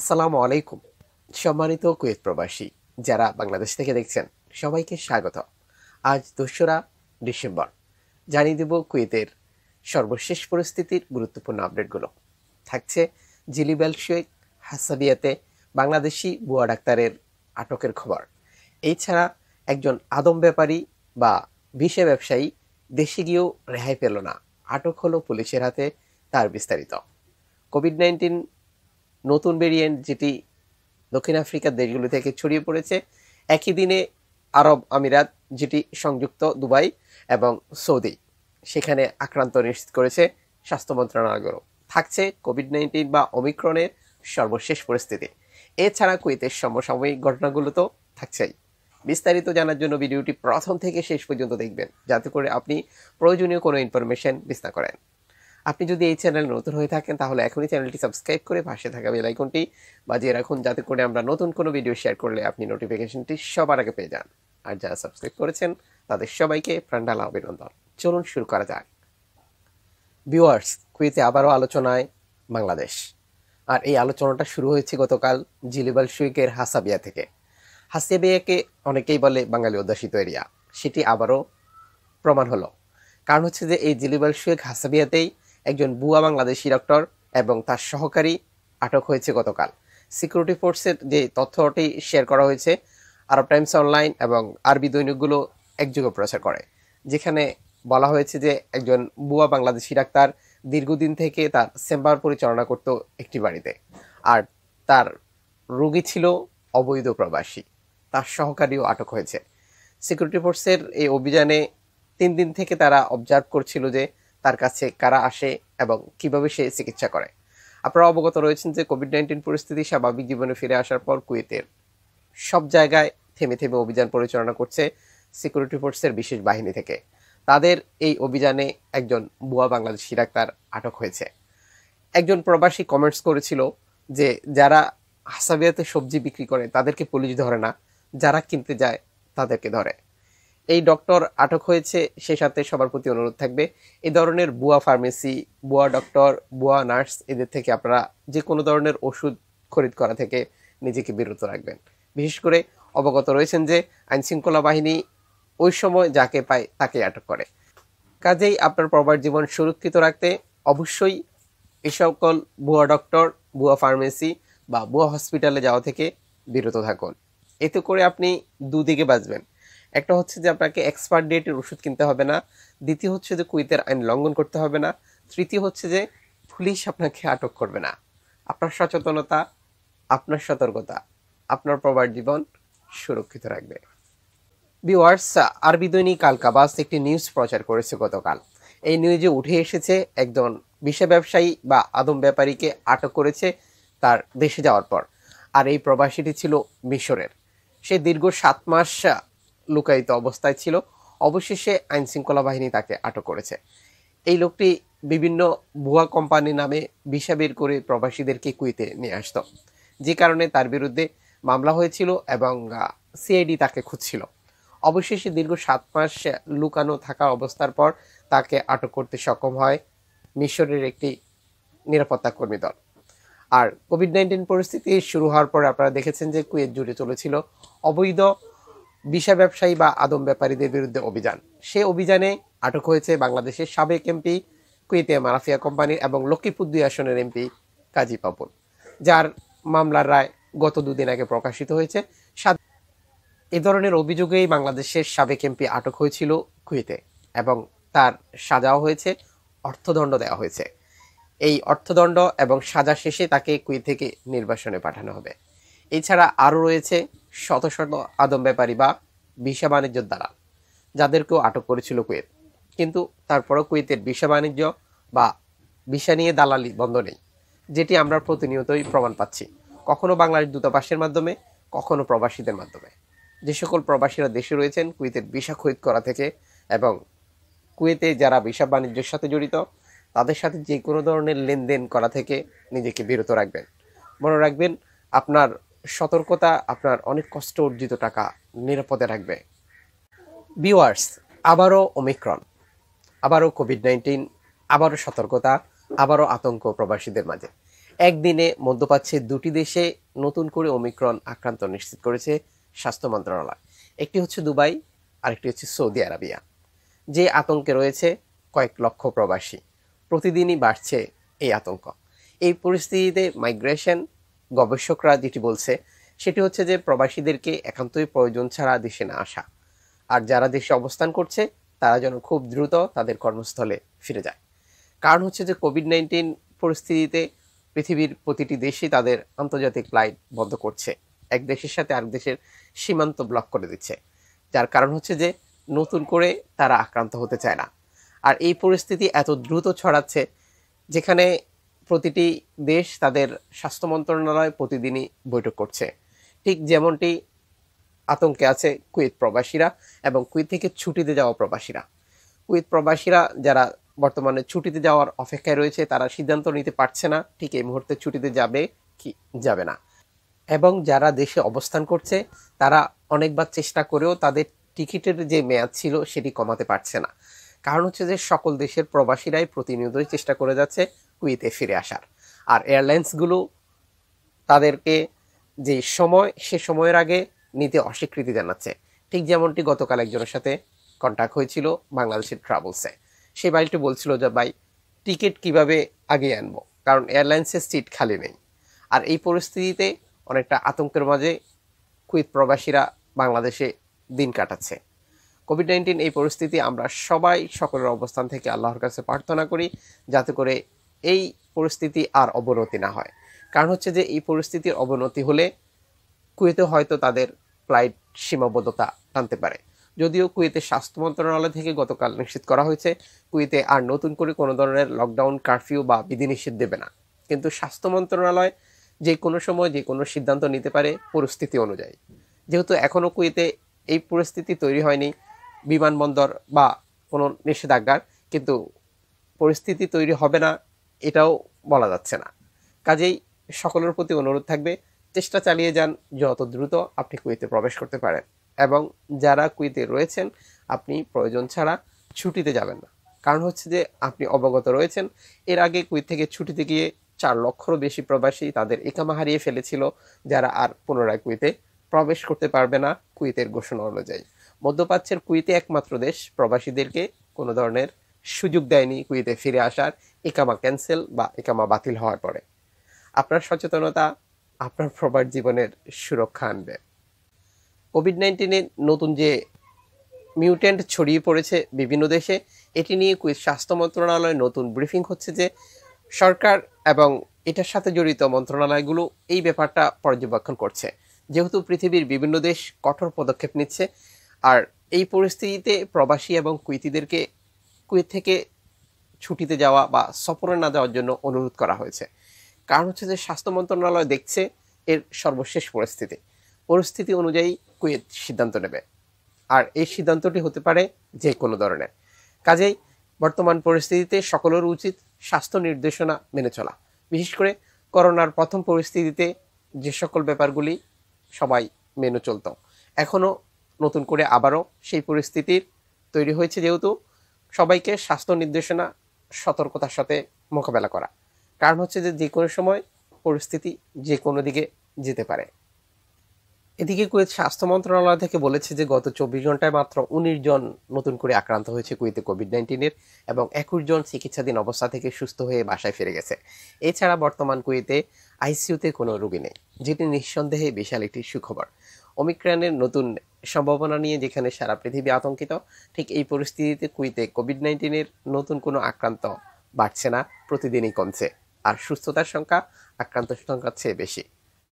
আসসালামু আলাইকুম সম্মানিত কুয়েত প্রবাসী যারা বাংলাদেশ থেকে দেখছেন সবাইকে স্বাগত আজ দোসরা ডিসেম্বর জানিয়ে দেব কুয়েতের সর্বশেষ পরিস্থিতির গুরুত্বপূর্ণ আপডেটগুলো থাকছে জিলি শেখ হাসাবিয়াতে বাংলাদেশি বুয়া ডাক্তারের আটকের খবর এছাড়া একজন আদম ব্যাপারী বা বিষে ব্যবসায়ী দেশে গিয়েও রেহাই পেল না আটক হলো পুলিশের হাতে তার বিস্তারিত কোভিড নাইন্টিন নতুন ভেরিয়েন্ট যেটি দক্ষিণ আফ্রিকার দেশগুলি থেকে ছড়িয়ে পড়েছে একই দিনে আরব আমিরাত যেটি সংযুক্ত দুবাই এবং সৌদি সেখানে আক্রান্ত নিশ্চিত করেছে স্বাস্থ্য মন্ত্রণালয়গুলো থাকছে কোভিড নাইন্টিন বা অমিক্রনের সর্বশেষ পরিস্থিতি এছাড়া কুয়েতের সমসাময়িক ঘটনাগুলো তো থাকছেই বিস্তারিত জানার জন্য ভিডিওটি প্রথম থেকে শেষ পর্যন্ত দেখবেন যাতে করে আপনি প্রয়োজনীয় কোনো ইনফরমেশন বিস্তার করেন আপনি যদি এই চ্যানেল নতুন হয়ে থাকেন তাহলে এখনই চ্যানেলটি সাবস্ক্রাইব করে পাশে থাকা বেল আইকনটি বাজিয়ে রাখুন যাতে করে আমরা নতুন কোনো ভিডিও শেয়ার করলে আপনি নোটিফিকেশনটি সবার আগে পেয়ে যান আর যারা সাবস্ক্রাইব করেছেন তাদের সবাইকে প্রাণডালা অভিনন্দন চলুন শুরু করা যাক ভিউয়ার্স কুইতে আবারও আলোচনায় বাংলাদেশ আর এই আলোচনাটা শুরু হয়েছে গতকাল জিলিবাল শুইকের হাসাবিয়া থেকে হাসাবিয়াকে অনেকেই বলে বাঙালি অধ্যাসিত এরিয়া সেটি আবারও প্রমাণ হলো কারণ হচ্ছে যে এই জিলিবাল শুয়েক হাসাবিয়াতেই একজন বুয়া বাংলাদেশি ডক্টর এবং তার সহকারী আটক হয়েছে গতকাল সিকিউরিটি ফোর্সের যে তথ্যটি শেয়ার করা হয়েছে আরব টাইমস অনলাইন এবং আরবি দৈনিকগুলো একযোগে প্রচার করে যেখানে বলা হয়েছে যে একজন বুয়া বাংলাদেশি ডাক্তার দীর্ঘদিন থেকে তার চেম্বার পরিচালনা করত একটি বাড়িতে আর তার রোগী ছিল অবৈধ প্রবাসী তার সহকারীও আটক হয়েছে সিকিউরিটি ফোর্সের এই অভিযানে তিন দিন থেকে তারা অবজার্ভ করছিল যে তার কাছে কারা আসে এবং কিভাবে সে চিকিৎসা করে আপনারা অবগত রয়েছেন যে কোভিড নাইন্টিন পরিস্থিতি স্বাভাবিক জীবনে ফিরে আসার পর কুয়েতের সব জায়গায় থেমে থেমে অভিযান পরিচালনা করছে সিকিউরিটি ফোর্সের বিশেষ বাহিনী থেকে তাদের এই অভিযানে একজন বুয়া বাংলাদেশি ডাক্তার আটক হয়েছে একজন প্রবাসী কমেন্টস করেছিল যে যারা হাসাবিয়াতে সবজি বিক্রি করে তাদেরকে পুলিশ ধরে না যারা কিনতে যায় তাদেরকে ধরে এই ডক্টর আটক হয়েছে সে সাথে সবার প্রতি অনুরোধ থাকবে এই ধরনের বুয়া ফার্মেসি বুয়া ডক্টর বুয়া নার্স এদের থেকে আপনারা যে কোনো ধরনের ওষুধ খরিদ করা থেকে নিজেকে বিরত রাখবেন বিশেষ করে অবগত রয়েছেন যে আইনশৃঙ্খলা বাহিনী ওই সময় যাকে পায় তাকে আটক করে কাজেই আপনার প্রবার জীবন সুরক্ষিত রাখতে অবশ্যই এ সকল ভুয়া ডক্টর বুয়া ফার্মেসি বা বুয়া হসপিটালে যাওয়া থেকে বিরত থাকুন এতে করে আপনি দুদিকে বাঁচবেন একটা হচ্ছে যে আপনাকে এক্সপায়ার ডেটের ওষুধ কিনতে হবে না দ্বিতীয় হচ্ছে যে কুইতের আইন লঙ্ঘন করতে হবে না তৃতীয় হচ্ছে যে পুলিশ আপনাকে আটক করবে না আপনার সচেতনতা আপনার সতর্কতা আপনার প্রবার জীবন সুরক্ষিত রাখবে বিওয়ার্স আরবি দৈনিক আলকাবাস একটি নিউজ প্রচার করেছে গতকাল এই নিউজে উঠে এসেছে একজন বিশ্ব ব্যবসায়ী বা আদম ব্যাপারীকে আটক করেছে তার দেশে যাওয়ার পর আর এই প্রবাসীটি ছিল মিশরের সে দীর্ঘ সাত মাস লুকায়িত অবস্থায় ছিল অবশেষে আইন শৃঙ্খলা বাহিনী তাকে আটক করেছে এই লোকটি বিভিন্ন ভুয়া কোম্পানি নামে ভিসা বের করে প্রবাসীদেরকে কুইতে নিয়ে আসত যে কারণে তার বিরুদ্ধে মামলা হয়েছিল এবং সিআইডি তাকে খুঁজছিল অবশেষে দীর্ঘ সাত মাস লুকানো থাকা অবস্থার পর তাকে আটক করতে সক্ষম হয় মিশরের একটি নিরাপত্তা কর্মী দল আর কোভিড নাইন্টিন পরিস্থিতি শুরু হওয়ার পর আপনারা দেখেছেন যে কুয়েত জুড়ে চলেছিল অবৈধ বিষা ব্যবসায়ী বা আদম ব্যাপারীদের বিরুদ্ধে অভিযান সে অভিযানে আটক হয়েছে বাংলাদেশের সাবেক এমপি কুয়েতিয়া মারাফিয়া কোম্পানির এবং লক্ষ্মীপুর দুই আসনের এমপি কাজী পাপন যার মামলার রায় গত দুদিন আগে প্রকাশিত হয়েছে এ ধরনের অভিযোগেই বাংলাদেশের সাবেক এমপি আটক হয়েছিল কুয়েতে এবং তার সাজাও হয়েছে অর্থদণ্ড দেওয়া হয়েছে এই অর্থদণ্ড এবং সাজা শেষে তাকে কুয়ে থেকে নির্বাসনে পাঠানো হবে এছাড়া আরও রয়েছে শত শত আদম ব্যাপারী বা ভিসা বাণিজ্যের দ্বারা যাদেরকেও আটক করেছিল কুয়েত কিন্তু তারপরও কুয়েতের ভিসা বাণিজ্য বা ভিসা নিয়ে দালালি বন্ধ নেই যেটি আমরা প্রতিনিয়তই প্রমাণ পাচ্ছি কখনো বাংলাদেশ দূতাবাসের মাধ্যমে কখনো প্রবাসীদের মাধ্যমে যে সকল প্রবাসীরা দেশে রয়েছেন কুয়েতের ভিসা খরিদ করা থেকে এবং কুয়েতে যারা ভিসা বাণিজ্যের সাথে জড়িত তাদের সাথে যে কোনো ধরনের লেনদেন করা থেকে নিজেকে বিরত রাখবেন মনে রাখবেন আপনার সতর্কতা আপনার অনেক কষ্ট অর্জিত টাকা নিরাপদে রাখবে বিওয়ার্স আবারও ওমিক্রন আবারও কোভিড নাইন্টিন আবারও সতর্কতা আবারও আতঙ্ক প্রবাসীদের মাঝে একদিনে মধ্যপ্রাচ্যের দুটি দেশে নতুন করে ওমিক্রন আক্রান্ত নিশ্চিত করেছে স্বাস্থ্য মন্ত্রণালয় একটি হচ্ছে দুবাই আরেকটি হচ্ছে সৌদি আরবিয়া যে আতঙ্কে রয়েছে কয়েক লক্ষ প্রবাসী প্রতিদিনই বাড়ছে এই আতঙ্ক এই পরিস্থিতিতে মাইগ্রেশন গবেষকরা যেটি বলছে সেটি হচ্ছে যে প্রবাসীদেরকে একান্তই প্রয়োজন ছাড়া দেশে না আসা আর যারা দেশে অবস্থান করছে তারা যেন খুব দ্রুত তাদের কর্মস্থলে ফিরে যায় কারণ হচ্ছে যে কোভিড নাইন্টিন পরিস্থিতিতে পৃথিবীর প্রতিটি দেশই তাদের আন্তর্জাতিক ফ্লাইট বন্ধ করছে এক দেশের সাথে আরেক দেশের সীমান্ত ব্লক করে দিচ্ছে যার কারণ হচ্ছে যে নতুন করে তারা আক্রান্ত হতে চায় না আর এই পরিস্থিতি এত দ্রুত ছড়াচ্ছে যেখানে প্রতিটি দেশ তাদের স্বাস্থ্য মন্ত্রণালয় প্রতিদিনই বৈঠক করছে ঠিক যেমনটি আতঙ্কে আছে কুয়েত প্রবাসীরা এবং কুয়েত থেকে ছুটিতে যাওয়া প্রবাসীরা কুয়েত প্রবাসীরা যারা বর্তমানে ছুটিতে যাওয়ার অপেক্ষায় রয়েছে তারা সিদ্ধান্ত নিতে পারছে না ঠিক এই মুহূর্তে ছুটিতে যাবে কি যাবে না এবং যারা দেশে অবস্থান করছে তারা অনেকবার চেষ্টা করেও তাদের টিকিটের যে মেয়াদ ছিল সেটি কমাতে পারছে না কারণ হচ্ছে যে সকল দেশের প্রবাসীরাই প্রতিনিয়তই চেষ্টা করে যাচ্ছে কুয়েতে ফিরে আসার আর এয়ারলাইন্সগুলো তাদেরকে যে সময় সে সময়ের আগে নিতে অস্বীকৃতি জানাচ্ছে ঠিক যেমনটি গতকাল একজনের সাথে কন্ট্যাক্ট হয়েছিল বাংলাদেশের ট্রাভেলসে সেই বাড়িটি বলছিল যে ভাই টিকিট কিভাবে আগে আনবো কারণ এয়ারলাইন্সের সিট খালি নেই আর এই পরিস্থিতিতে অনেকটা আতঙ্কের মাঝে কুয়েত প্রবাসীরা বাংলাদেশে দিন কাটাচ্ছে কোভিড নাইন্টিন এই পরিস্থিতি আমরা সবাই সকলের অবস্থান থেকে আল্লাহর কাছে প্রার্থনা করি যাতে করে এই পরিস্থিতি আর অবনতি না হয় কারণ হচ্ছে যে এই পরিস্থিতির অবনতি হলে কুয়েতে হয়তো তাদের ফ্লাইট সীমাবদ্ধতা টানতে পারে যদিও কুয়েতে স্বাস্থ্য মন্ত্রণালয় থেকে গতকাল নিশ্চিত করা হয়েছে কুয়েতে আর নতুন করে কোনো ধরনের লকডাউন কারফিউ বা বিধিনিষেধ দেবে না কিন্তু স্বাস্থ্য মন্ত্রণালয় যে কোনো সময় যে কোনো সিদ্ধান্ত নিতে পারে পরিস্থিতি অনুযায়ী যেহেতু এখনও কুয়েতে এই পরিস্থিতি তৈরি হয়নি বিমানবন্দর বা কোনো নিষেধাজ্ঞার কিন্তু পরিস্থিতি তৈরি হবে না এটাও বলা যাচ্ছে না কাজেই সকলের প্রতি অনুরোধ থাকবে চেষ্টা চালিয়ে যান যত দ্রুত আপনি কুয়েতে প্রবেশ করতে পারেন এবং যারা কুয়েতে রয়েছেন আপনি প্রয়োজন ছাড়া ছুটিতে যাবেন না কারণ হচ্ছে যে আপনি অবগত রয়েছেন এর আগে কুয়েত থেকে ছুটিতে গিয়ে চার লক্ষরও বেশি প্রবাসী তাদের একামা হারিয়ে ফেলেছিল যারা আর পুনরায় কুয়েতে প্রবেশ করতে পারবে না কুয়েতের ঘোষণা অনুযায়ী মধ্যপ্রাচ্যের কুয়েতে একমাত্র দেশ প্রবাসীদেরকে কোনো ধরনের সুযোগ দেয়নি কুয়েতে ফিরে আসার একামা ক্যান্সেল বা একামা বাতিল হওয়ার পরে আপনার সচেতনতা আপনার প্রবার জীবনের সুরক্ষা আনবে কোভিড নাইন্টিনে নতুন যে মিউটেন্ট ছড়িয়ে পড়েছে বিভিন্ন দেশে এটি নিয়ে কুয়েত স্বাস্থ্য মন্ত্রণালয়ে নতুন ব্রিফিং হচ্ছে যে সরকার এবং এটার সাথে জড়িত মন্ত্রণালয়গুলো এই ব্যাপারটা পর্যবেক্ষণ করছে যেহেতু পৃথিবীর বিভিন্ন দেশ কঠোর পদক্ষেপ নিচ্ছে আর এই পরিস্থিতিতে প্রবাসী এবং কুইতিদেরকে কুয়েত থেকে ছুটিতে যাওয়া বা সফরে না যাওয়ার জন্য অনুরোধ করা হয়েছে কারণ হচ্ছে যে স্বাস্থ্য মন্ত্রণালয় দেখছে এর সর্বশেষ পরিস্থিতি পরিস্থিতি অনুযায়ী কুয়েত সিদ্ধান্ত নেবে আর এই সিদ্ধান্তটি হতে পারে যে কোনো ধরনের কাজেই বর্তমান পরিস্থিতিতে সকলের উচিত স্বাস্থ্য নির্দেশনা মেনে চলা বিশেষ করে করোনার প্রথম পরিস্থিতিতে যে সকল ব্যাপারগুলি সবাই মেনে চলত এখনও নতুন করে আবারও সেই পরিস্থিতির তৈরি হয়েছে যেহেতু সবাইকে স্বাস্থ্য নির্দেশনা সতর্কতার সাথে মোকাবেলা করা কারণ হচ্ছে যে যে কোনো সময় পরিস্থিতি যে কোনো দিকে যেতে পারে এদিকে কুয়েত স্বাস্থ্য মন্ত্রণালয় থেকে বলেছে যে গত চব্বিশ ঘন্টায় মাত্র উনিশ জন নতুন করে আক্রান্ত হয়েছে কুয়েতে কোভিড নাইন্টিনের এবং একুশ জন চিকিৎসাধীন অবস্থা থেকে সুস্থ হয়ে বাসায় ফিরে গেছে এছাড়া বর্তমান কুয়েতে আইসিইউতে কোনো রোগী নেই যেটি নিঃসন্দেহে বিশাল একটি সুখবর অমিক্রণের নতুন সম্ভাবনা নিয়ে যেখানে সারা পৃথিবী আতঙ্কিত ঠিক এই পরিস্থিতিতে কুইতে কোভিড নাইন্টিনের নতুন কোনো আক্রান্ত বাড়ছে না প্রতিদিনই কমছে আর সুস্থতার সংখ্যা আক্রান্ত সংখ্যার চেয়ে বেশি